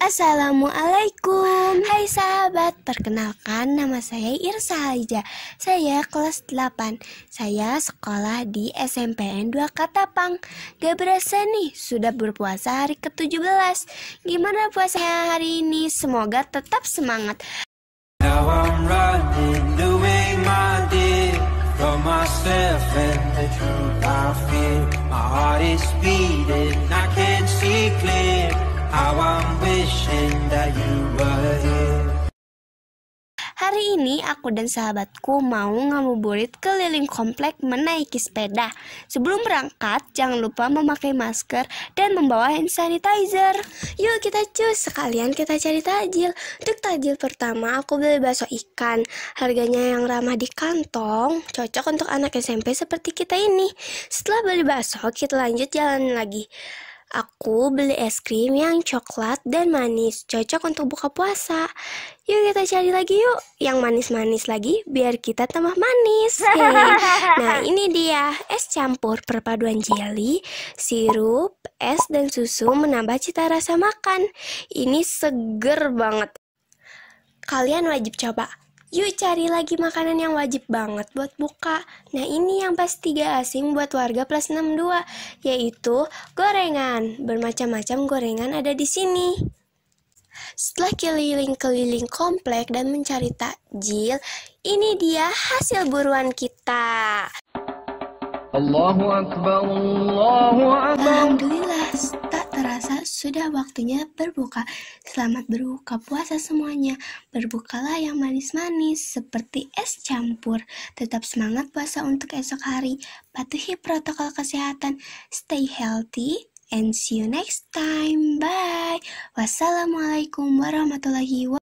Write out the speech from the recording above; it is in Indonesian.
Assalamualaikum Hai sahabat, perkenalkan nama saya Irsa Halija Saya kelas 8 Saya sekolah di SMPN 2 Katapang Gak berasa nih, sudah berpuasa hari ke-17 Gimana puasanya hari ini? Semoga tetap semangat Hari ini aku dan sahabatku mau ngabuburit keliling komplek menaiki sepeda. Sebelum berangkat, jangan lupa memakai masker dan membawa hand sanitizer. Yuk kita cus, sekalian kita cari tajil. Untuk tajil pertama, aku beli bakso ikan. Harganya yang ramah di kantong, cocok untuk anak SMP seperti kita ini. Setelah beli bakso, kita lanjut jalan lagi. Aku beli es krim yang coklat dan manis, cocok untuk buka puasa. Yuk kita cari lagi yuk, yang manis-manis lagi biar kita tambah manis. Hey. Nah ini dia, es campur perpaduan jelly, sirup, es dan susu menambah cita rasa makan. Ini seger banget. Kalian wajib coba. Yuk cari lagi makanan yang wajib banget buat buka. Nah ini yang pas tiga asing buat warga plus 62, yaitu gorengan. Bermacam-macam gorengan ada di sini. Setelah keliling-keliling komplek dan mencari takjil, ini dia hasil buruan kita. Allahu Akbar, Allahu Akbar. Alhamdulillah puasa, sudah waktunya berbuka. Selamat berbuka puasa semuanya. Berbukalah yang manis-manis seperti es campur. Tetap semangat puasa untuk esok hari. Patuhi protokol kesehatan. Stay healthy and see you next time. Bye. Wassalamualaikum warahmatullahi wabarakatuh.